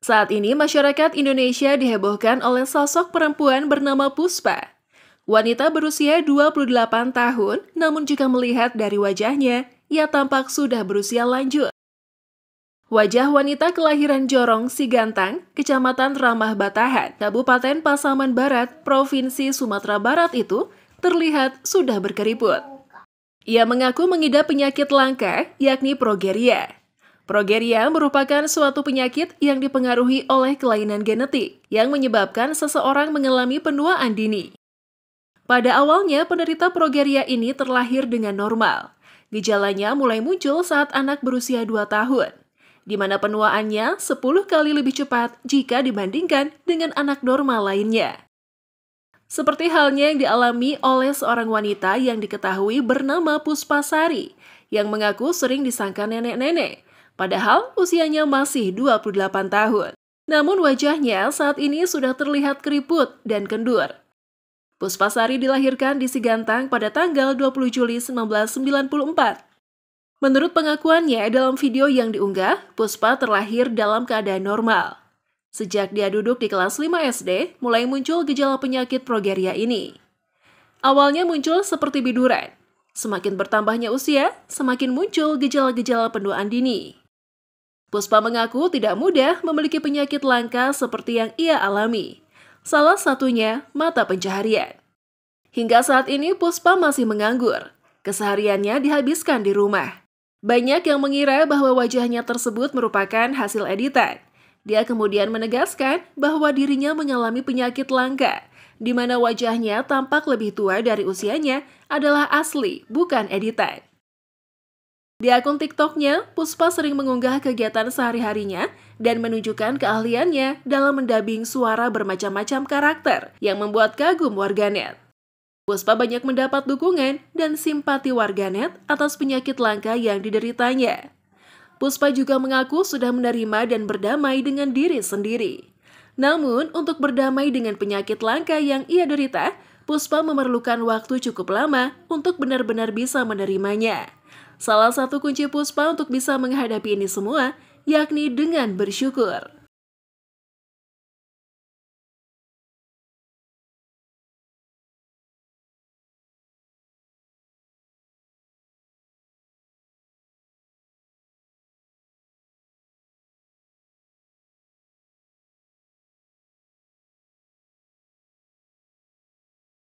Saat ini masyarakat Indonesia dihebohkan oleh sosok perempuan bernama Puspa. Wanita berusia 28 tahun, namun jika melihat dari wajahnya, ia tampak sudah berusia lanjut. Wajah wanita kelahiran Jorong Sigantang, Kecamatan Ramah Batahan, Kabupaten Pasaman Barat, Provinsi Sumatera Barat itu terlihat sudah berkeriput. Ia mengaku mengidap penyakit langka, yakni progeria. Progeria merupakan suatu penyakit yang dipengaruhi oleh kelainan genetik yang menyebabkan seseorang mengalami penuaan dini. Pada awalnya, penderita progeria ini terlahir dengan normal. Gejalanya mulai muncul saat anak berusia 2 tahun, di mana penuaannya 10 kali lebih cepat jika dibandingkan dengan anak normal lainnya. Seperti halnya yang dialami oleh seorang wanita yang diketahui bernama Puspasari, yang mengaku sering disangka nenek-nenek, Padahal usianya masih 28 tahun. Namun wajahnya saat ini sudah terlihat keriput dan kendur. Puspasari dilahirkan di Sigantang pada tanggal 20 Juli 1994. Menurut pengakuannya dalam video yang diunggah, Puspa terlahir dalam keadaan normal. Sejak dia duduk di kelas 5 SD, mulai muncul gejala penyakit progeria ini. Awalnya muncul seperti biduran. Semakin bertambahnya usia, semakin muncul gejala-gejala penduaan dini. Puspa mengaku tidak mudah memiliki penyakit langka seperti yang ia alami. Salah satunya mata pencaharian. Hingga saat ini Puspa masih menganggur. Kesehariannya dihabiskan di rumah. Banyak yang mengira bahwa wajahnya tersebut merupakan hasil editan. Dia kemudian menegaskan bahwa dirinya mengalami penyakit langka, di mana wajahnya tampak lebih tua dari usianya adalah asli, bukan editan. Di akun TikToknya, Puspa sering mengunggah kegiatan sehari-harinya dan menunjukkan keahliannya dalam mendabing suara bermacam-macam karakter yang membuat kagum warganet. Puspa banyak mendapat dukungan dan simpati warganet atas penyakit langka yang dideritanya. Puspa juga mengaku sudah menerima dan berdamai dengan diri sendiri. Namun, untuk berdamai dengan penyakit langka yang ia derita, Puspa memerlukan waktu cukup lama untuk benar-benar bisa menerimanya. Salah satu kunci Puspa untuk bisa menghadapi ini semua, yakni dengan bersyukur.